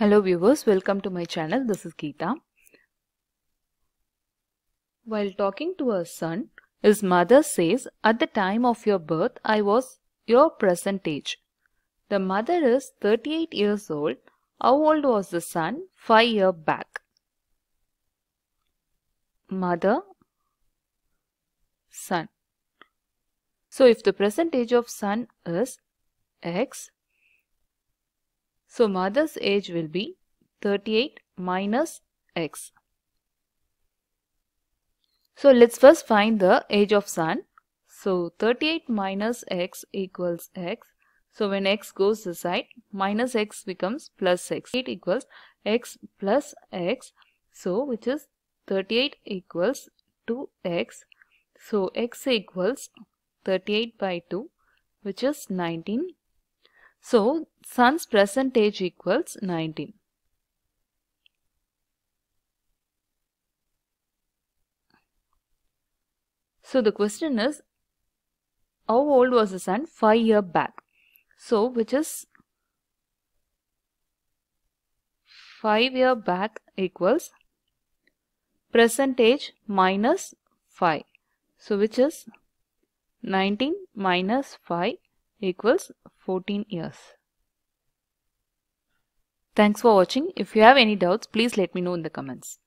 Hello viewers, welcome to my channel. This is Geeta. While talking to her son, his mother says, At the time of your birth, I was your present age. The mother is 38 years old. How old was the son 5 years back? Mother, son. So if the present age of son is x, so mother's age will be 38 minus x. So let's first find the age of son. So 38 minus x equals x. So when x goes aside, minus x becomes plus x. 8 equals x plus x. So which is 38 equals 2x. So x equals 38 by 2 which is 19 so, son's present age equals 19. So, the question is, how old was the son 5 year back? So, which is 5 year back equals present age minus 5. So, which is 19 minus 5 equals 14 years. Thanks for watching. If you have any doubts, please let me know in the comments.